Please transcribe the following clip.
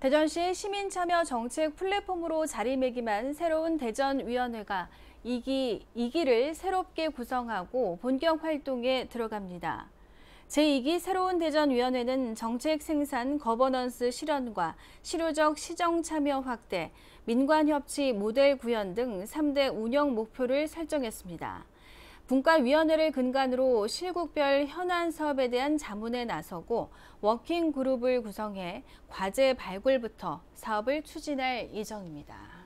대전시 시민참여 정책 플랫폼으로 자리매김한 새로운 대전위원회가 2기, 2기를 새롭게 구성하고 본격 활동에 들어갑니다. 제2기 새로운 대전위원회는 정책 생산 거버넌스 실현과 실효적 시정 참여 확대, 민관 협치 모델 구현 등 3대 운영 목표를 설정했습니다. 분과위원회를 근간으로 실국별 현안 사업에 대한 자문에 나서고 워킹그룹을 구성해 과제 발굴부터 사업을 추진할 예정입니다.